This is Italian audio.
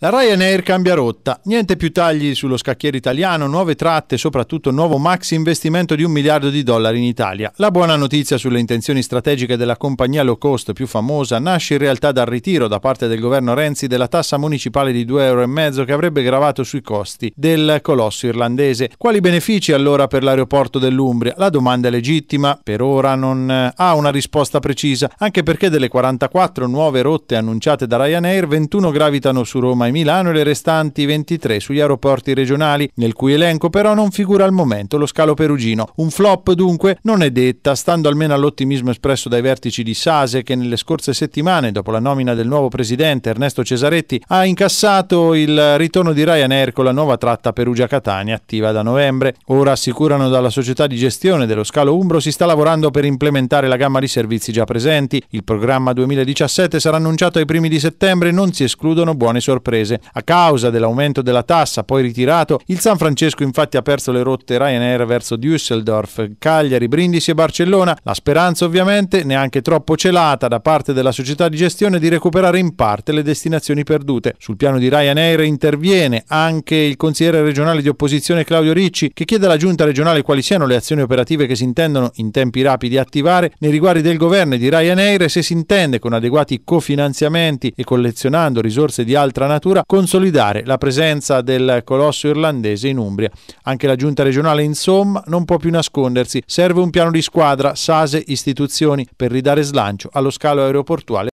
La Ryanair cambia rotta, niente più tagli sullo scacchiere italiano, nuove tratte, e soprattutto nuovo max investimento di un miliardo di dollari in Italia. La buona notizia sulle intenzioni strategiche della compagnia low cost più famosa nasce in realtà dal ritiro da parte del governo Renzi della tassa municipale di 2,5 euro che avrebbe gravato sui costi del colosso irlandese. Quali benefici allora per l'aeroporto dell'Umbria? La domanda è legittima, per ora non eh, ha una risposta precisa, anche perché delle 44 nuove rotte annunciate da Ryanair, 21 gravitano su Roma e Milano e le restanti 23 sugli aeroporti regionali, nel cui elenco però non figura al momento lo scalo perugino. Un flop dunque non è detta, stando almeno all'ottimismo espresso dai vertici di Sase che nelle scorse settimane, dopo la nomina del nuovo presidente Ernesto Cesaretti, ha incassato il ritorno di Ryanair con la nuova tratta Perugia-Catania attiva da novembre. Ora assicurano dalla società di gestione dello scalo Umbro si sta lavorando per implementare la gamma di servizi già presenti. Il programma 2017 sarà annunciato ai primi di settembre e non si escludono buone sorprese imprese. A causa dell'aumento della tassa, poi ritirato, il San Francesco infatti ha perso le rotte Ryanair verso Düsseldorf, Cagliari, Brindisi e Barcellona. La speranza ovviamente, neanche troppo celata da parte della società di gestione, di recuperare in parte le destinazioni perdute. Sul piano di Ryanair interviene anche il consigliere regionale di opposizione Claudio Ricci, che chiede alla giunta regionale quali siano le azioni operative che si intendono in tempi rapidi attivare nei riguardi del governo e di Ryanair e se si intende con adeguati cofinanziamenti e collezionando risorse di altra natura legislatura consolidare la presenza del colosso irlandese in Umbria. Anche la giunta regionale, insomma, non può più nascondersi. Serve un piano di squadra, SASE, istituzioni, per ridare slancio allo scalo aeroportuale